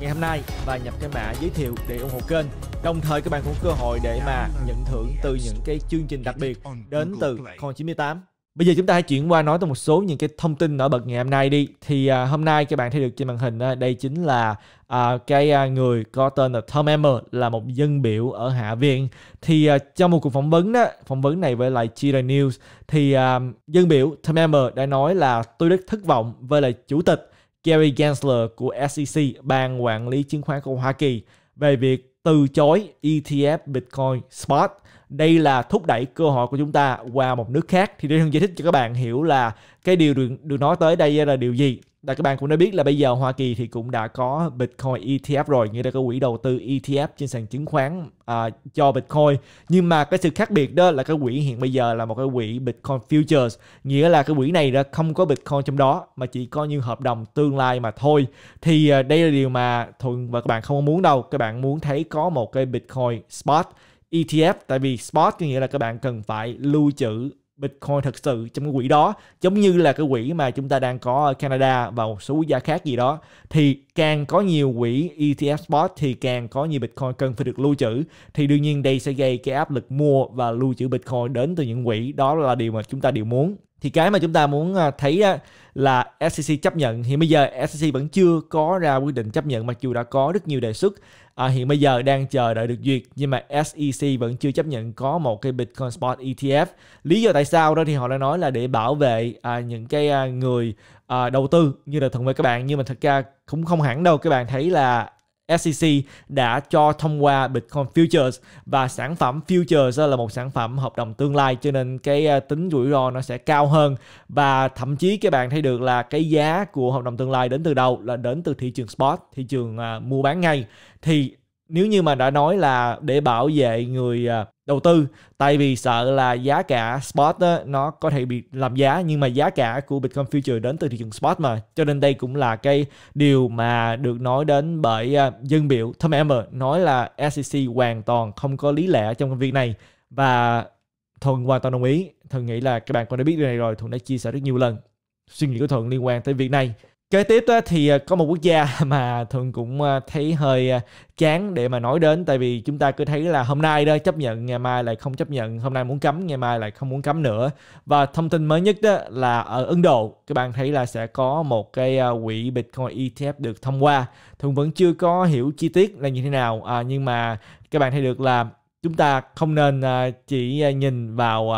ngày hôm nay và nhập cái mã giới thiệu để ủng hộ kênh. Đồng thời các bạn cũng cơ hội để mà nhận thưởng từ những cái chương trình đặc biệt đến từ Con 98. Bây giờ chúng ta hãy chuyển qua nói tới một số những cái thông tin nổi bật ngày hôm nay đi. Thì à, hôm nay các bạn thấy được trên màn hình à, đây chính là à, cái à, người có tên là Tom Emmer là một dân biểu ở Hạ viện. Thì à, trong một cuộc phỏng vấn đó, phỏng vấn này với lại Chira News thì à, dân biểu Tom Emmer đã nói là tôi rất thất vọng với lại chủ tịch Gary Gensler của SEC, ban quản lý chứng khoán của Hoa Kỳ, về việc từ chối ETF Bitcoin Spot. Đây là thúc đẩy cơ hội của chúng ta qua một nước khác. Thì để Hưng giải thích cho các bạn hiểu là cái điều được, được nói tới đây là điều gì là các bạn cũng đã biết là bây giờ Hoa Kỳ thì cũng đã có Bitcoin ETF rồi, nghĩa là có quỹ đầu tư ETF trên sàn chứng khoán à, cho Bitcoin. Nhưng mà cái sự khác biệt đó là cái quỹ hiện bây giờ là một cái quỹ Bitcoin Futures, nghĩa là cái quỹ này đã không có Bitcoin trong đó mà chỉ có như hợp đồng tương lai mà thôi. Thì à, đây là điều mà Thuận và các bạn không muốn đâu, các bạn muốn thấy có một cái Bitcoin Spot ETF tại vì spot nghĩa là các bạn cần phải lưu trữ Bitcoin thật sự trong cái quỹ đó giống như là cái quỹ mà chúng ta đang có ở Canada và một số quốc gia khác gì đó thì càng có nhiều quỹ ETF spot thì càng có nhiều Bitcoin cần phải được lưu trữ thì đương nhiên đây sẽ gây cái áp lực mua và lưu trữ Bitcoin đến từ những quỹ đó là điều mà chúng ta đều muốn thì cái mà chúng ta muốn à, thấy là SEC chấp nhận thì bây giờ SEC vẫn chưa có ra quyết định chấp nhận mặc dù đã có rất nhiều đề xuất À, hiện bây giờ đang chờ đợi được duyệt nhưng mà SEC vẫn chưa chấp nhận có một cái Bitcoin Spot ETF. Lý do tại sao đó thì họ đã nói là để bảo vệ à, những cái à, người à, đầu tư như là thường với các bạn nhưng mà thật ra cũng không hẳn đâu các bạn thấy là SEC đã cho thông qua Bitcoin Futures và sản phẩm Futures là một sản phẩm hợp đồng tương lai cho nên cái à, tính rủi ro nó sẽ cao hơn và thậm chí các bạn thấy được là cái giá của hợp đồng tương lai đến từ đâu là đến từ thị trường spot, thị trường à, mua bán ngay thì nếu như mà đã nói là để bảo vệ người à, đầu tư tại vì sợ là giá cả spot đó, nó có thể bị làm giá nhưng mà giá cả của Bitcoin future đến từ thị trường spot mà cho nên đây cũng là cái điều mà được nói đến bởi à, dân biểu Tom Emmer nói là SEC hoàn toàn không có lý lẽ trong công việc này và Thuận hoàn toàn đồng ý. Thuận nghĩ là các bạn cũng đã biết điều này rồi. Thuận đã chia sẻ rất nhiều lần. Suy nghĩ của Thuận liên quan tới việc này. Kế tiếp đó thì à, có một quốc gia mà thường cũng à, thấy hơi à, chán để mà nói đến tại vì chúng ta cứ thấy là hôm nay đó chấp nhận ngày mai lại không chấp nhận, hôm nay muốn cấm ngày mai lại không muốn cấm nữa. Và thông tin mới nhất đó là ở Ấn Độ các bạn thấy là sẽ có một cái quỹ Bitcoin ETF được thông qua. Thường vẫn chưa có hiểu chi tiết là như thế nào à, nhưng mà các bạn thấy được là chúng ta không nên chỉ nhìn vào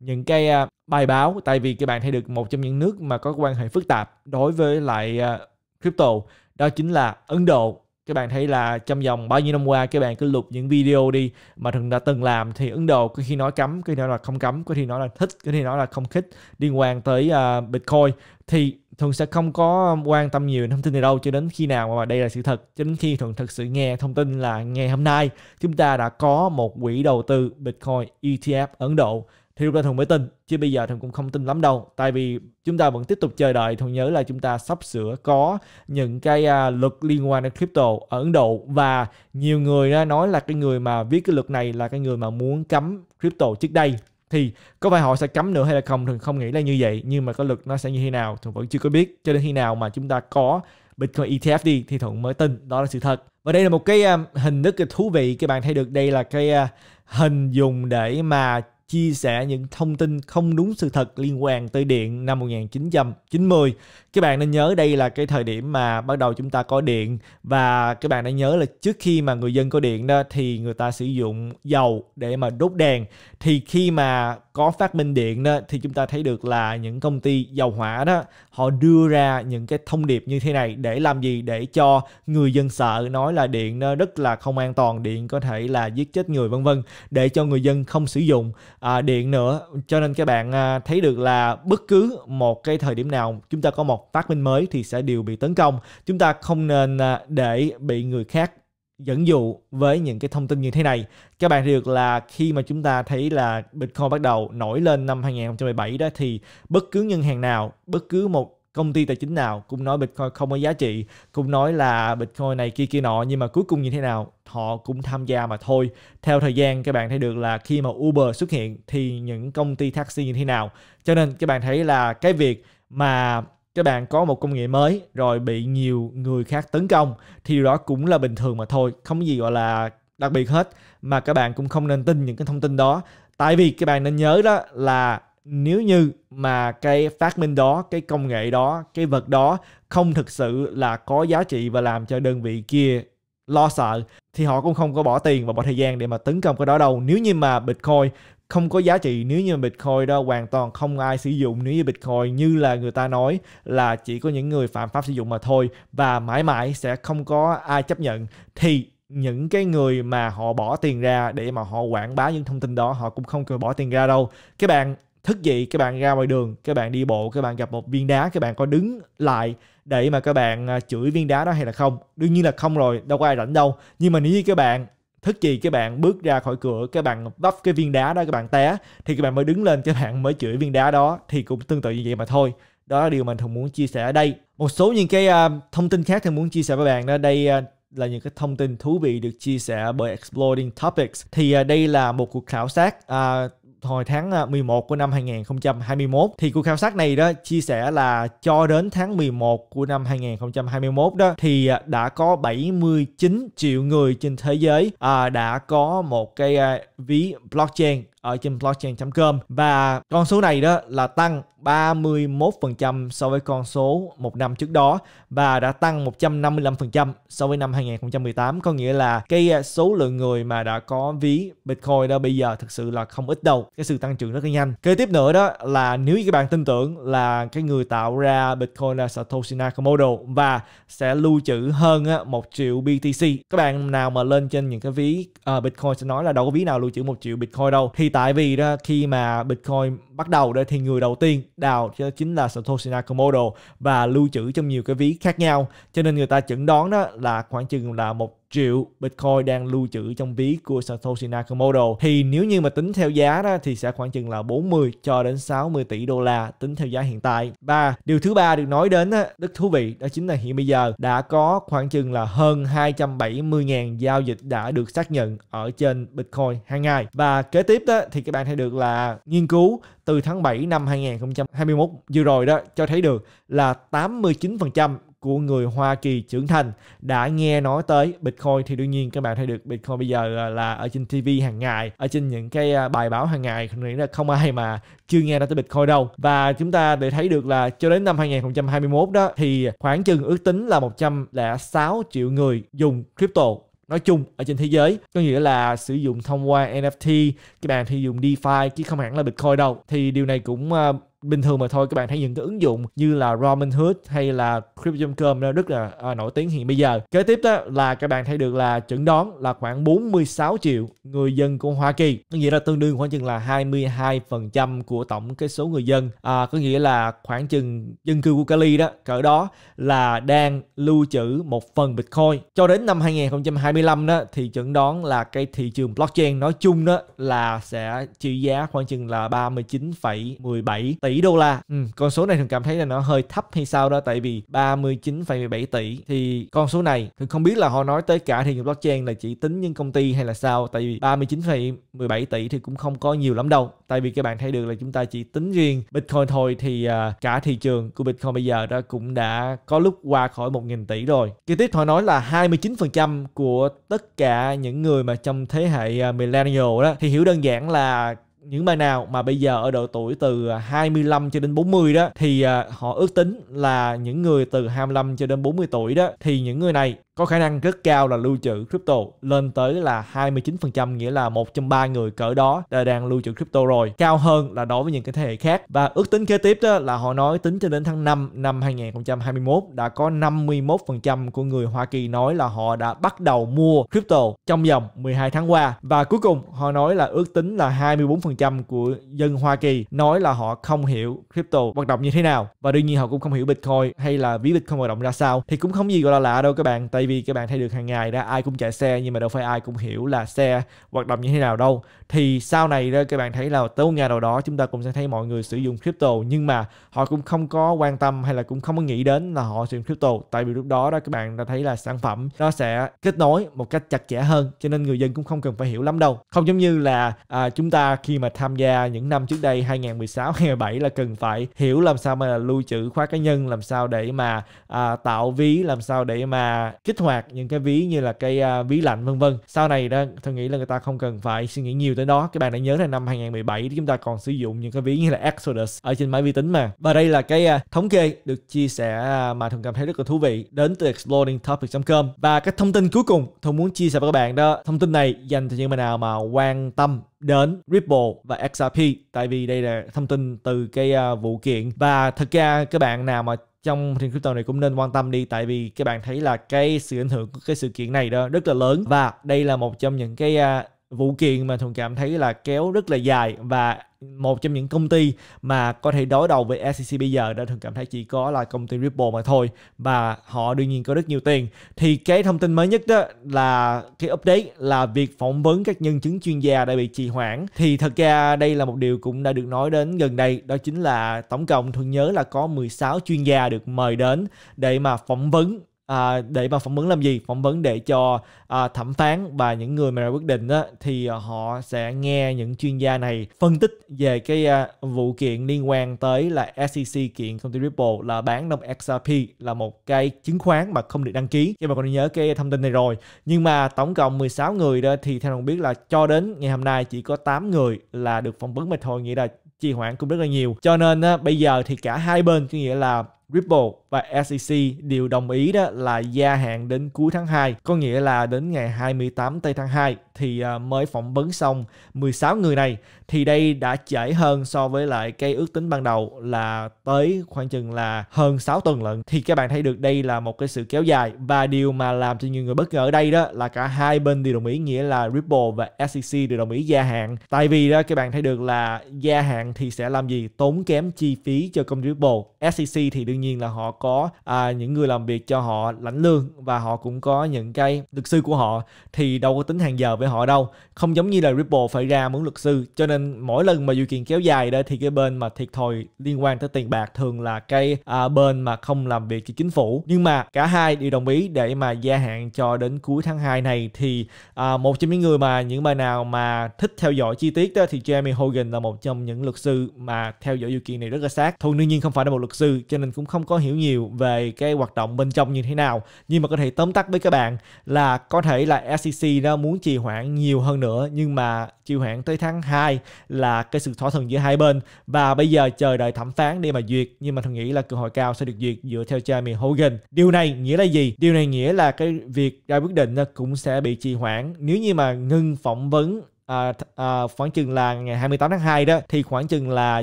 những cái bài báo tại vì các bạn thấy được một trong những nước mà có quan hệ phức tạp đối với lại à, crypto đó chính là Ấn Độ các bạn thấy là trong vòng bao nhiêu năm qua các bạn cứ lục những video đi mà thường đã từng làm thì Ấn Độ có khi nói cấm có khi nói là không cấm có khi nói là thích có khi nói là không thích. liên quan tới uh, Bitcoin thì thường sẽ không có quan tâm nhiều thông tin này đâu cho đến khi nào mà đây là sự thật cho đến khi thường thật sự nghe thông tin là ngày hôm nay chúng ta đã có một quỹ đầu tư Bitcoin ETF Ấn Độ hiểu ra Hilton mới tin chứ bây giờ Thuận cũng không tin lắm đâu tại vì chúng ta vẫn tiếp tục chờ đợi Thuận nhớ là chúng ta sắp sửa có những cái uh, luật liên quan đến crypto ở Ấn Độ và nhiều người nói là cái người mà viết cái luật này là cái người mà muốn cấm crypto trước đây thì có phải họ sẽ cấm nữa hay là không Thuận không nghĩ là như vậy nhưng mà cái luật nó sẽ như thế nào Thuận vẫn chưa có biết cho đến khi nào mà chúng ta có Bitcoin ETF đi thì Thuận mới tin đó là sự thật và đây là một cái à, hình rất là thú vị các bạn thấy được đây là cái à, hình dùng để mà chia sẻ những thông tin không đúng sự thật liên quan tới điện năm 1990. Các bạn nên nhớ đây là cái thời điểm mà bắt đầu chúng ta có điện và các bạn nên nhớ là trước khi mà người dân có điện đó thì người ta sử dụng dầu để mà đốt đèn. Thì khi mà có phát minh điện đó thì chúng ta thấy được là những công ty dầu hỏa đó họ đưa ra những cái thông điệp như thế này để làm gì để cho người dân sợ nói là điện nó rất là không an toàn, điện có thể là giết chết người vân vân để cho người dân không sử dụng à, điện nữa cho nên các bạn à, thấy được là bất cứ một cái thời điểm nào chúng ta có một phát minh mới thì sẽ đều bị tấn công chúng ta không nên à, để bị người khác dẫn dụ với những cái thông tin như thế này. Các bạn thấy được là khi mà chúng ta thấy là Bitcoin bắt đầu nổi lên năm 2017 đó thì bất cứ ngân hàng nào, bất cứ một công ty tài chính nào cũng nói Bitcoin không có giá trị, cũng nói là Bitcoin này kia kia nọ nhưng mà cuối cùng như thế nào họ cũng tham gia mà thôi. Theo thời gian các bạn thấy được là khi mà Uber xuất hiện thì những công ty taxi như thế nào. Cho nên các bạn thấy là cái việc mà các bạn có một công nghệ mới rồi bị nhiều người khác tấn công thì đó cũng là bình thường mà thôi, không gì gọi là đặc biệt hết mà các bạn cũng không nên tin những cái thông tin đó. Tại vì các bạn nên nhớ đó là nếu như mà cái phát minh đó cái công nghệ đó cái vật đó không thực sự là có giá trị và làm cho đơn vị kia lo sợ thì họ cũng không có bỏ tiền và bỏ thời gian để mà tấn công cái đó đâu nếu như mà bitcoin không có giá trị nếu như bitcoin đó hoàn toàn không ai sử dụng nếu như bitcoin như là người ta nói là chỉ có những người phạm pháp sử dụng mà thôi và mãi mãi sẽ không có ai chấp nhận thì những cái người mà họ bỏ tiền ra để mà họ quảng bá những thông tin đó họ cũng không cần bỏ tiền ra đâu các bạn thức dậy các bạn ra ngoài đường các bạn đi bộ các bạn gặp một viên đá các bạn có đứng lại để mà các bạn chửi viên đá đó hay là không đương nhiên là không rồi đâu có ai rảnh đâu nhưng mà nếu như các bạn thức gì các bạn bước ra khỏi cửa các bạn vấp cái viên đá đó các bạn té thì các bạn mới đứng lên các bạn mới chửi viên đá đó thì cũng tương tự như vậy mà thôi đó là điều mình thường muốn chia sẻ ở đây một số những cái uh, thông tin khác thì muốn chia sẻ với bạn đó đây uh, là những cái thông tin thú vị được chia sẻ bởi Exploding Topics thì uh, đây là một cuộc khảo sát uh, hồi tháng 11 à, của năm 2021 thì cuộc khảo sát này đó chia sẻ là cho đến tháng 11 của năm 2021 đó thì à, đã có 79 triệu người trên thế giới à, đã có một cái à, ví blockchain ở trên blockchain.com và con số này đó là tăng 31% so với con số một năm trước đó và đã tăng 155% so với năm 2018 có nghĩa là cái à, số lượng người mà đã có ví Bitcoin đó bây giờ thực sự là không ít đâu cái sự tăng trưởng rất là nhanh kế tiếp nữa đó là nếu như các bạn tin tưởng là cái người tạo ra Bitcoin là Satoshi Nakamoto và sẽ lưu trữ hơn 1 triệu BTC các bạn nào mà lên trên những cái ví uh, Bitcoin sẽ nói là đâu có ví nào lưu trữ 1 triệu Bitcoin đâu thì tại vì đó khi mà Bitcoin bắt đầu đó thì người đầu tiên đào cho chính là Satoshi Nakamoto và lưu trữ trong nhiều cái ví khác nhau cho nên người ta chẩn đoán đó là khoảng chừng là một triệu Bitcoin đang lưu trữ trong ví của Satoshi Nakamoto thì nếu như mà tính theo giá đó thì sẽ khoảng chừng là 40 cho đến 60 tỷ đô la tính theo giá hiện tại. Và điều thứ ba được nói đến rất thú vị đó chính là hiện bây giờ đã có khoảng chừng là hơn 270.000 giao dịch đã được xác nhận ở trên Bitcoin hàng ngày. Và kế tiếp đó thì các bạn thấy được là nghiên cứu từ tháng 7 năm 2021 vừa rồi đó cho thấy được là 89% của người Hoa Kỳ trưởng thành đã nghe nói tới Bitcoin thì đương nhiên các bạn thấy được Bitcoin bây giờ à, là ở trên TV hàng ngày, ở trên những cái à, bài báo hàng ngày nghĩ là không ai mà chưa nghe nói tới Bitcoin đâu. Và chúng ta để thấy được là cho đến năm 2021 đó thì khoảng chừng ước tính là 106 triệu người dùng crypto nói chung ở trên thế giới có nghĩa là sử dụng thông qua NFT các bạn thì dùng DeFi chứ không hẳn là Bitcoin đâu thì điều này cũng à, bình thường mà thôi các bạn thấy những cái ứng dụng như là Robinhood hay là Crypto.com rất là à, nổi tiếng hiện bây giờ kế tiếp đó là các bạn thấy được là chuẩn đoán là khoảng 46 triệu người dân của Hoa Kỳ có nghĩa là tương đương khoảng chừng là 22% phần trăm của tổng cái số người dân à, có nghĩa là khoảng chừng dân cư của Cali đó cỡ đó là đang lưu trữ một phần Bitcoin cho đến năm 2025 đó thì chuẩn đoán là cái thị trường blockchain nói chung đó là sẽ trị giá khoảng chừng là 39,17 tỷ tỷ đô la ừ, con số này thường cảm thấy là nó hơi thấp hay sao đó tại vì 39,17 tỷ thì con số này thì không biết là họ nói tới cả thì nghiệp blockchain là chỉ tính những công ty hay là sao tại vì 39,17 tỷ thì cũng không có nhiều lắm đâu tại vì các bạn thấy được là chúng ta chỉ tính riêng bitcoin thôi thì à, cả thị trường của bitcoin bây giờ đó cũng đã có lúc qua khỏi 1.000 tỷ rồi kế tiếp họ nói là 29% của tất cả những người mà trong thế hệ à, millennial đó thì hiểu đơn giản là những bạn nào mà bây giờ ở độ tuổi từ 25 à, cho đến 40 đó thì à, họ ước tính là những người từ 25 cho đến 40 tuổi đó thì những người này có khả năng rất cao là lưu trữ crypto lên tới là 29% nghĩa là một trong ba người cỡ đó đã đang lưu trữ crypto rồi cao hơn là đối với những cái thế hệ khác và ước tính kế tiếp đó là họ nói tính cho đến tháng 5 năm 2021 đã có 51% của người Hoa Kỳ nói là họ đã bắt đầu mua crypto trong vòng 12 tháng qua và cuối cùng họ nói là ước tính là 24% của dân Hoa Kỳ nói là họ không hiểu crypto hoạt động như thế nào và đương nhiên họ cũng không hiểu Bitcoin hay là ví Bitcoin hoạt động ra sao thì cũng không gì gọi là lạ đâu các bạn tại tại vì các bạn thấy được hàng ngày đó ai cũng chạy xe nhưng mà đâu phải ai cũng hiểu là xe hoạt động như thế nào đâu thì sau này các bạn thấy là tới một ngày nào đó chúng ta cũng sẽ thấy mọi người sử dụng crypto nhưng mà họ cũng không có quan tâm hay là cũng không có nghĩ đến là họ sử dụng crypto tại vì lúc đó đó các bạn đã thấy là sản phẩm nó sẽ kết nối một cách chặt chẽ hơn cho nên người dân cũng không cần phải hiểu lắm đâu không giống như là à, chúng ta khi mà tham gia những năm trước đây 2016 2017 là cần phải hiểu làm sao mà lưu trữ khóa cá nhân làm sao để mà à, tạo ví làm sao để mà kích hoạt những cái ví như là cái à, ví lạnh vân vân sau này đó tôi nghĩ là người ta không cần phải suy nghĩ nhiều tới đó các bạn đã nhớ là năm 2017 chúng ta còn sử dụng những cái ví như là Exodus ở trên máy vi tính mà và đây là cái à, thống kê được chia sẻ à, mà thường cảm thấy rất là thú vị đến từ explodingtopic.com và cái thông tin cuối cùng tôi muốn chia sẻ với các bạn đó thông tin này dành cho những bạn nào mà quan tâm đến Ripple và XRP tại vì đây là thông tin từ cái à, vụ kiện và thật ra các bạn nào mà trong thị trường crypto này cũng nên quan tâm đi tại vì các bạn thấy là cái sự ảnh hưởng của cái sự kiện này đó rất là lớn và đây là một trong những cái uh, vụ kiện mà thường cảm thấy là kéo rất là dài và một trong những công ty mà có thể đối đầu với SEC bây giờ đã thường cảm thấy chỉ có là công ty Ripple mà thôi và họ đương nhiên có rất nhiều tiền thì cái thông tin mới nhất đó là cái update là việc phỏng vấn các nhân chứng chuyên gia đã bị trì hoãn thì thật ra đây là một điều cũng đã được nói đến gần đây đó chính là tổng cộng thường nhớ là có 16 chuyên gia được mời đến để mà phỏng vấn à, để mà phỏng vấn làm gì phỏng vấn để cho à, thẩm phán và những người mà ra quyết định đó, thì à, họ sẽ nghe những chuyên gia này phân tích về cái à, vụ kiện liên quan tới là SEC kiện công ty Ripple là bán đồng XRP là một cái chứng khoán mà không được đăng ký cho bà còn nhớ cái thông tin này rồi nhưng mà tổng cộng 16 người đó thì theo đồng biết là cho đến ngày hôm nay chỉ có 8 người là được phỏng vấn mà thôi nghĩa là trì hoãn cũng rất là nhiều cho nên á, bây giờ thì cả hai bên có nghĩa là Ripple và SEC đều đồng ý đó là gia hạn đến cuối tháng 2, có nghĩa là đến ngày 28 tây tháng 2 thì ờ, mới phỏng vấn xong 16 người này thì đây đã chảy hơn so với lại cái ước tính ban đầu là tới khoảng chừng là hơn 6 tuần lận thì các bạn thấy được đây là một cái sự kéo dài và điều mà làm cho nhiều người bất ngờ ở đây đó là cả hai bên đều đồng ý nghĩa là Ripple và SEC đều đồng ý gia hạn tại vì đó các bạn thấy được là gia hạn thì sẽ làm gì tốn kém chi phí cho công ty Ripple SEC thì đương nhiên là họ có à, những người làm việc cho họ lãnh lương và họ cũng có những cái luật sư của họ thì đâu có tính hàng giờ với họ đâu không giống như là Ripple phải ra muốn luật sư cho nên nên mỗi lần mà dự kiện kéo dài đó thì cái bên mà thiệt thòi liên quan tới tiền bạc thường là cái à, bên mà không làm việc cho chính phủ nhưng mà cả hai đều đồng ý để mà gia hạn cho đến cuối tháng 2 này thì à, một trong những người mà những bài nào mà thích theo dõi chi tiết đó thì Jeremy Hogan là một trong những luật sư mà theo dõi dự kiện này rất là sát thôi đương nhiên không phải là một luật sư cho nên cũng không có hiểu nhiều về cái hoạt động bên trong như thế nào nhưng mà có thể tóm tắt với các bạn là có thể là SEC nó muốn trì hoãn nhiều hơn nữa nhưng mà trì hoãn tới tháng 2 là cái sự thỏa thuận giữa hai bên và bây giờ chờ đợi thẩm phán để mà duyệt nhưng mà tôi nghĩ là cơ hội cao sẽ được duyệt dựa theo Jeremy Hogan điều này nghĩa là gì điều này nghĩa là cái việc ra quyết định ờ, cũng sẽ bị trì hoãn nếu như mà ngưng phỏng vấn à, à, khoảng chừng là ngày 28 tháng 2 đó thì khoảng chừng là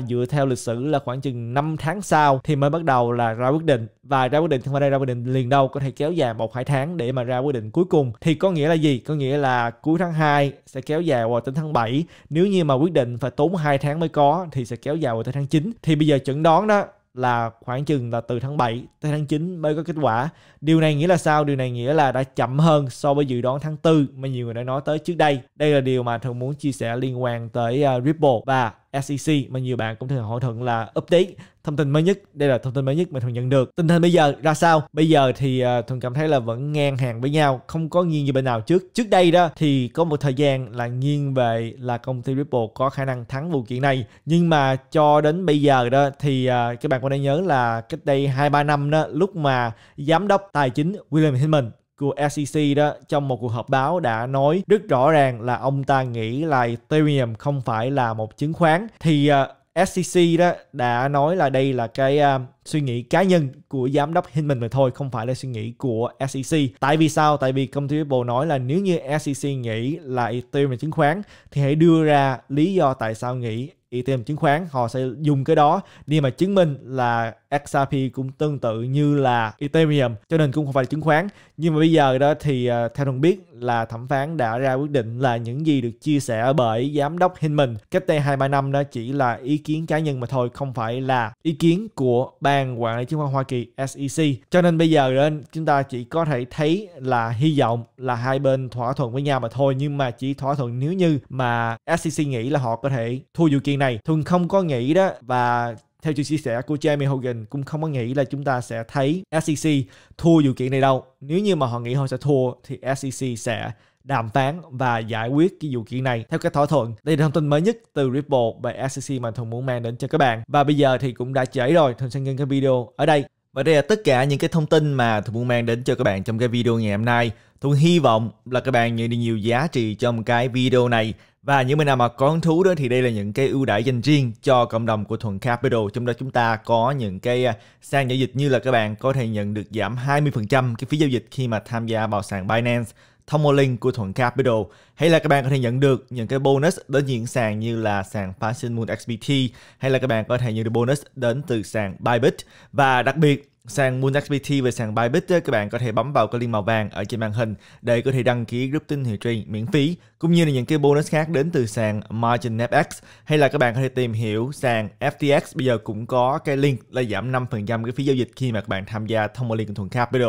dựa theo lịch sử là khoảng chừng 5 tháng sau thì mới bắt đầu là ra quyết định và ra quyết định thì đây ra quyết định liền đâu có thể kéo dài một hai tháng để mà ra quyết định cuối cùng thì có nghĩa là gì có nghĩa là cuối tháng 2 sẽ kéo dài vào tới tháng 7 nếu như mà quyết định phải tốn 2 tháng mới có thì sẽ kéo dài vào tới tháng 9 thì bây giờ chuẩn đoán đó là khoảng chừng là từ tháng 7 tới tháng 9 mới có kết quả. Điều này nghĩa là sao? Điều này nghĩa là đã chậm hơn so với dự đoán tháng 4 mà nhiều người đã nói tới trước đây. Đây là điều mà thường muốn chia sẻ liên quan tới à, Ripple và SEC mà nhiều bạn cũng thường hỏi thuận là update thông tin mới nhất đây là thông tin mới nhất mà thường nhận được tình hình bây giờ ra sao bây giờ thì uh, thường cảm thấy là vẫn ngang hàng với nhau không có nghiêng về bên nào trước trước đây đó thì có một thời gian là nghiêng về là công ty ripple có khả năng thắng vụ kiện này nhưng mà cho đến bây giờ đó thì uh, các bạn có nên nhớ là cách đây hai ba năm đó lúc mà giám đốc tài chính william hinman của SEC đó trong một cuộc họp báo đã nói rất rõ ràng là ông ta nghĩ là Ethereum không phải là một chứng khoán thì uh, SEC đó đã nói là đây là cái uh, suy nghĩ cá nhân của giám đốc Hinman mà thôi, không phải là suy nghĩ của SEC. Tại vì sao? Tại vì công ty Apple nói là nếu như SEC nghĩ là Ethereum là chứng khoán thì hãy đưa ra lý do tại sao nghĩ ETF chứng khoán họ sẽ dùng cái đó để mà chứng minh là XRP cũng tương tự như là Ethereum cho nên cũng không phải là chứng khoán nhưng mà bây giờ đó thì ờ, theo thông biết là thẩm phán đã ra quyết định là những gì được chia sẻ bởi giám đốc Hinman cách đây hai năm đó chỉ là ý kiến cá nhân mà thôi không phải là ý kiến của ban quản lý chứng khoán Hoa Kỳ SEC cho nên bây giờ đó chúng ta chỉ có thể thấy là hy vọng là hai bên thỏa thuận với nhau mà thôi nhưng mà chỉ thỏa thuận nếu như mà SEC nghĩ là họ có thể thua vụ kiện chuyện này thường không có nghĩ đó và theo chia sẻ của Jamie Hogan cũng không có nghĩ là chúng ta sẽ thấy SEC thua vụ kiện này đâu. Nếu như mà họ nghĩ họ sẽ thua thì SEC sẽ đàm phán và giải quyết cái vụ kiện này theo cái thỏa thuận. Đây là thông tin mới nhất từ Ripple và SEC mà Thuận muốn mang đến cho các bạn. Và bây giờ thì cũng đã trễ rồi, Thuận sẽ ngưng cái video ở đây. Và đây là tất cả những cái thông tin mà Thuận muốn mang đến cho các bạn trong cái video ngày hôm nay. Thuận hy vọng là các bạn nhận được nhiều giá trị trong cái video này. Và những bạn nào mà có hứng thú đó thì đây là những cái ưu đãi dành riêng cho cộng đồng của Thuận Capital. Trong đó chúng ta có những cái à, sàn giao dịch như là các bạn có thể nhận được giảm 20% cái phí giao dịch khi mà tham gia vào sàn Binance thông qua link của Thuận Capital hay là các bạn có thể nhận được những cái bonus đến những sàn như là sàn Fashion Moon XBT hay là các bạn có thể nhận được bonus đến từ sàn Bybit và đặc biệt Sàn MoonXBT và sàn Bybit các bạn có thể bấm vào cái link màu vàng ở trên màn hình để có thể đăng ký group tin hiệu truyền miễn phí cũng như là những cái bonus khác đến từ sàn MarginFX hay là các bạn có thể tìm hiểu sàn FTX bây giờ cũng có cái link là giảm 5% cái phí giao dịch khi mà các bạn tham gia thông qua liên thuận Capital.